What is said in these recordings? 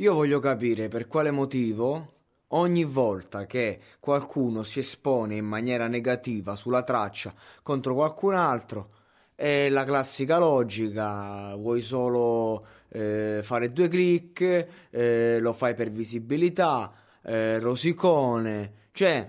Io voglio capire per quale motivo ogni volta che qualcuno si espone in maniera negativa sulla traccia contro qualcun altro, è la classica logica, vuoi solo eh, fare due clic, eh, lo fai per visibilità, eh, rosicone, cioè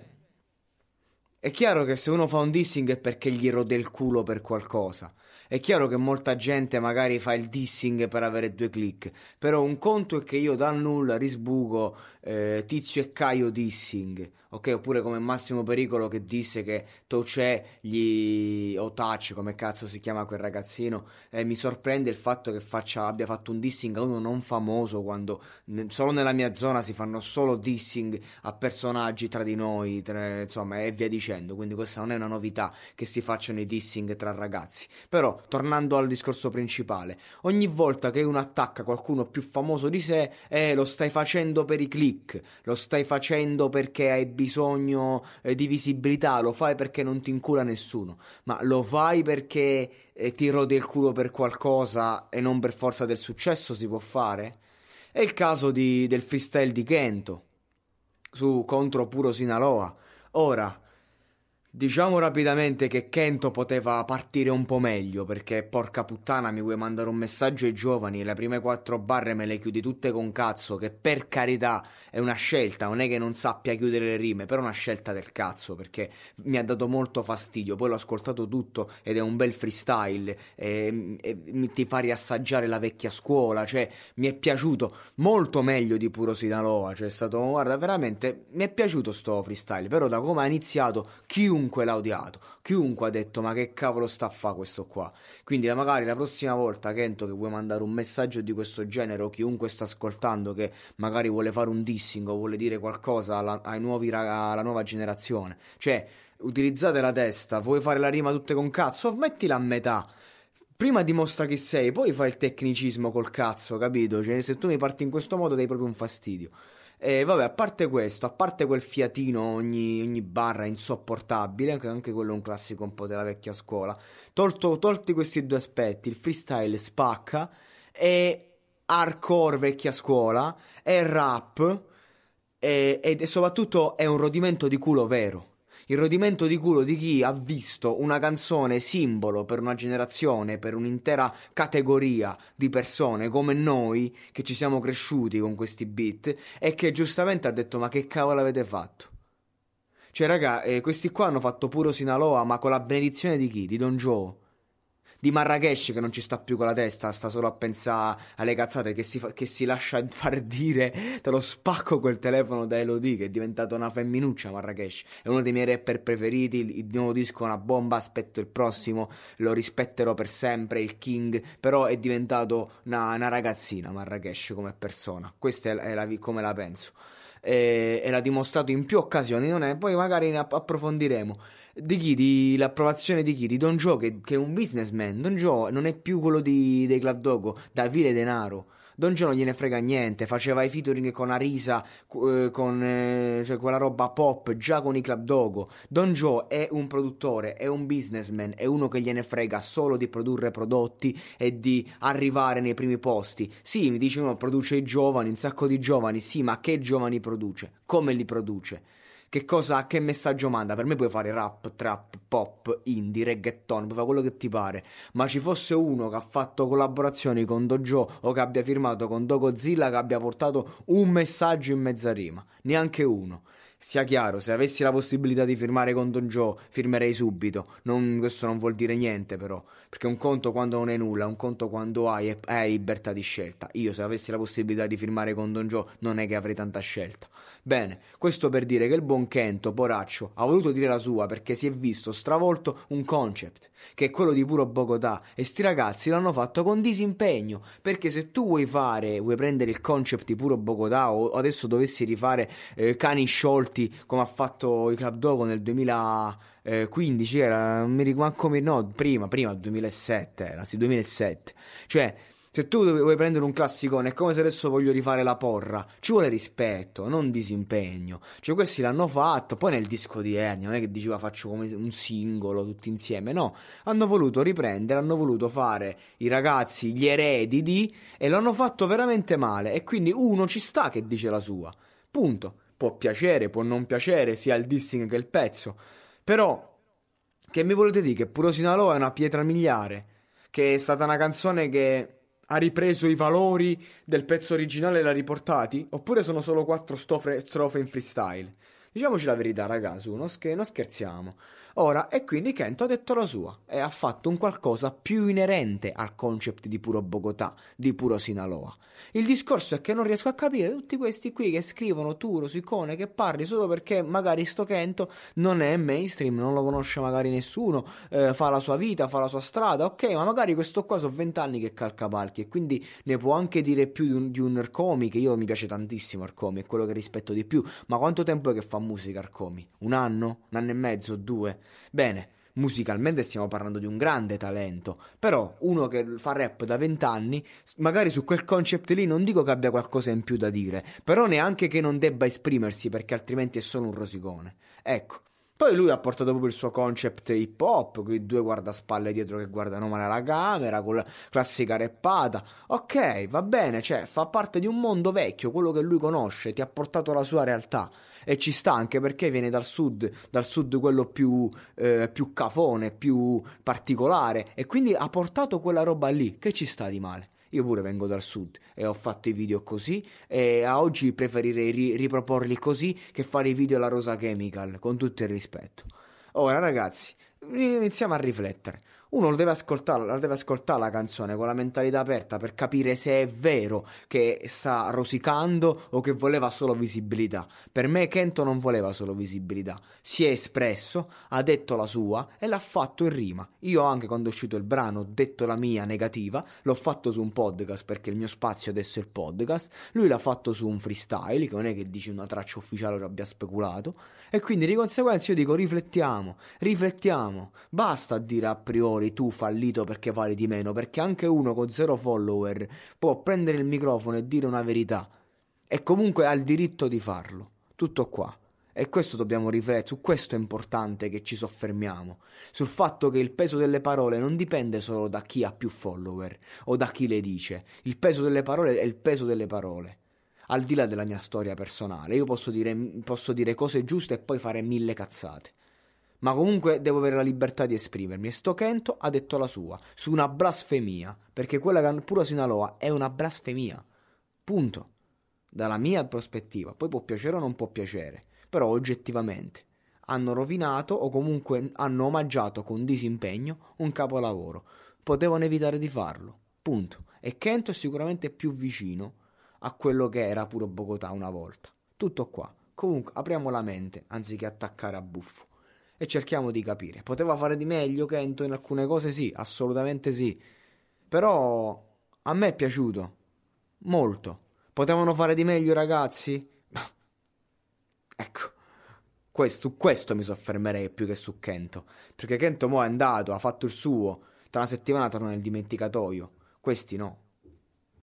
è chiaro che se uno fa un dissing è perché gli rode il culo per qualcosa, è chiaro che molta gente magari fa il dissing per avere due click, però un conto è che io dal nulla risbuco eh, Tizio e Caio dissing, ok? Oppure come Massimo Pericolo che disse che Tocè gli o Touch, come cazzo si chiama quel ragazzino, eh, mi sorprende il fatto che faccia, abbia fatto un dissing a uno non famoso quando ne, solo nella mia zona si fanno solo dissing a personaggi tra di noi, tra, insomma, e via dicendo, quindi questa non è una novità che si facciano i dissing tra ragazzi. Però tornando al discorso principale, ogni volta che uno attacca qualcuno più famoso di sé, eh, lo stai facendo per i click, lo stai facendo perché hai bisogno eh, di visibilità, lo fai perché non ti incula nessuno, ma lo fai perché eh, ti rode il culo per qualcosa e non per forza del successo si può fare? È il caso di, del freestyle di Kento su contro Puro Sinaloa. Ora, Diciamo rapidamente che Kento poteva partire un po' meglio perché porca puttana mi vuoi mandare un messaggio ai giovani, le prime quattro barre me le chiudi tutte con cazzo che per carità è una scelta, non è che non sappia chiudere le rime, però è una scelta del cazzo perché mi ha dato molto fastidio, poi l'ho ascoltato tutto ed è un bel freestyle, e, ehm, e, mi ti fa riassaggiare la vecchia scuola, cioè mi è piaciuto molto meglio di Puro Sinaloa, cioè è stato guarda veramente mi è piaciuto sto freestyle, però da come ha iniziato chiunque chiunque l'ha odiato, chiunque ha detto ma che cavolo sta a fare questo qua. Quindi magari la prossima volta Kento che vuoi mandare un messaggio di questo genere o chiunque sta ascoltando che magari vuole fare un dissing o vuole dire qualcosa alla, ai nuovi, alla nuova generazione, cioè utilizzate la testa, vuoi fare la rima tutte con cazzo, mettila a metà. Prima dimostra chi sei, poi fai il tecnicismo col cazzo, capito? Cioè, se tu mi parti in questo modo dai proprio un fastidio. E vabbè, a parte questo, a parte quel fiatino ogni, ogni barra insopportabile, anche, quello è un classico un po' della vecchia scuola. Tolto, tolti questi due aspetti, il freestyle spacca e hardcore vecchia scuola e rap e, e soprattutto è un rodimento di culo vero il rodimento di culo di chi ha visto una canzone simbolo per una generazione, per un'intera categoria di persone come noi che ci siamo cresciuti con questi beat e che giustamente ha detto ma che cavolo avete fatto? Cioè raga, eh, questi qua hanno fatto puro Sinaloa ma con la benedizione di chi? Di Don Joe di Marrakesh che non ci sta più con la testa, sta solo a pensare alle cazzate che si, fa, che si lascia far dire, te lo spacco quel telefono da Elodie che è diventata una femminuccia Marrakesh, è uno dei miei rapper preferiti, il, il nuovo disco è una bomba, aspetto il prossimo, lo rispetterò per sempre, il King, però è diventato una, una ragazzina Marrakesh come persona, questa è, è la, come la penso e, e l'ha dimostrato in più occasioni, non è? Poi magari ne approfondiremo. Di chi? Di l'approvazione di chi? Di Don Joe, che, che, è un businessman. Don Joe non è più quello di, dei Club Dogo, da vile Denaro Don Gio non gliene frega niente, faceva i featuring con Arisa, eh, con eh, cioè quella roba pop, già con i Club Dogo. Don Joe è un produttore, è un businessman, è uno che gliene frega solo di produrre prodotti e di arrivare nei primi posti. Sì, mi dice uno produce i giovani, un sacco di giovani, sì, ma che giovani produce? Come li produce? che cosa, che messaggio manda. Per me puoi fare rap, trap, pop, indie, reggaeton, puoi fare quello che ti pare. Ma ci fosse uno che ha fatto collaborazioni con Dojo o che abbia firmato con Dogozilla che abbia portato un messaggio in mezza rima. Neanche uno. Sia chiaro, se avessi la possibilità di firmare con Don Joe, firmerei subito. Non, questo non vuol dire niente, però. Perché un conto quando non è nulla, un conto quando hai, hai libertà di scelta. Io, se avessi la possibilità di firmare con Don Joe, non è che avrei tanta scelta. Bene, questo per dire che il buon Kento, poraccio, ha voluto dire la sua perché si è visto stravolto un concept, che è quello di puro Bogotà, e sti ragazzi l'hanno fatto con disimpegno. Perché se tu vuoi fare, vuoi prendere il concept di puro Bogotà, o adesso dovessi rifare eh, cani sciolti molti, come ha fatto i Club Dogo nel 2015, eh, era, non mi ricordo come, no, prima, prima, 2007, era sì, 2007. Cioè, se tu vuoi prendere un classicone, è come se adesso voglio rifare la porra. Ci vuole rispetto, non disimpegno. Cioè, questi l'hanno fatto. Poi nel disco di Ernia, non è che diceva faccio come un singolo tutti insieme. No, hanno voluto riprendere, hanno voluto fare i ragazzi gli eredi di. E l'hanno fatto veramente male. E quindi uno ci sta che dice la sua. Punto può piacere, può non piacere, sia il dissing che il pezzo. Però, che mi volete dire? Che Puro Sinalo è una pietra miliare, che è stata una canzone che ha ripreso i valori del pezzo originale e l'ha riportati? Oppure sono solo quattro strofe, strofe in freestyle? Diciamoci la verità, raga, su, non, sch- non scherziamo. Ora, e quindi Kento ha detto la sua e ha fatto un qualcosa più inerente al concept di puro Bogotà, di puro Sinaloa. Il discorso è che non riesco a capire tutti questi qui che scrivono Turo, Sicone, che parli solo perché magari sto Kento non è mainstream, non lo conosce magari nessuno, eh, fa la sua vita, fa la sua strada, ok, ma magari questo qua sono vent'anni che calca palchi e quindi ne può anche dire più di un, di un Ercomi, che io mi piace tantissimo Ercomi, è quello che rispetto di più, ma quanto tempo è che fa musica Arcomi? Un anno? Un anno e mezzo? Due? Bene, musicalmente stiamo parlando di un grande talento, però uno che fa rap da vent'anni, magari su quel concept lì non dico che abbia qualcosa in più da dire, però neanche che non debba esprimersi perché altrimenti è solo un rosicone. Ecco, poi lui ha portato proprio il suo concept hip hop, con i due guardaspalle dietro che guardano male alla camera, con la classica reppata. Ok, va bene, cioè fa parte di un mondo vecchio, quello che lui conosce, ti ha portato la sua realtà. E ci sta anche perché viene dal sud, dal sud quello più, eh, più cafone, più particolare. E quindi ha portato quella roba lì, che ci sta di male? Io pure vengo dal sud e ho fatto i video così e a oggi preferirei ri- riproporli così che fare i video alla Rosa Chemical, con tutto il rispetto. Ora ragazzi, iniziamo a riflettere uno deve ascoltare, la deve ascoltare la canzone con la mentalità aperta per capire se è vero che sta rosicando o che voleva solo visibilità. Per me Kento non voleva solo visibilità, si è espresso, ha detto la sua e l'ha fatto in rima. Io anche quando è uscito il brano ho detto la mia negativa, l'ho fatto su un podcast perché il mio spazio adesso è il podcast, lui l'ha fatto su un freestyle che non è che dici una traccia ufficiale o abbia speculato e quindi di conseguenza io dico riflettiamo, riflettiamo, basta dire a priori fuori tu fallito perché vali di meno, perché anche uno con zero follower può prendere il microfono e dire una verità e comunque ha il diritto di farlo. Tutto qua. E questo dobbiamo riflettere, su questo è importante che ci soffermiamo, sul fatto che il peso delle parole non dipende solo da chi ha più follower o da chi le dice, il peso delle parole è il peso delle parole al di là della mia storia personale. Io posso dire, posso dire, cose giuste e poi fare mille cazzate ma comunque devo avere la libertà di esprimermi. E sto Kento ha detto la sua su una blasfemia, perché quella che hanno puro Sinaloa è una blasfemia. Punto. Dalla mia prospettiva, poi può piacere o non può piacere, però oggettivamente hanno rovinato o comunque hanno omaggiato con disimpegno un capolavoro. Potevano evitare di farlo. Punto. E Kento è sicuramente più vicino a quello che era pure Bogotà una volta. Tutto qua. Comunque apriamo la mente anziché attaccare a buffo e cerchiamo di capire. Poteva fare di meglio Kento in alcune cose? Sì, assolutamente sì. Però a me è piaciuto. Molto. Potevano fare di meglio i ragazzi? ecco. Questo, su questo mi soffermerei più che su Kento. Perché Kento mo è andato, ha fatto il suo. Tra una settimana torna nel dimenticatoio. Questi no.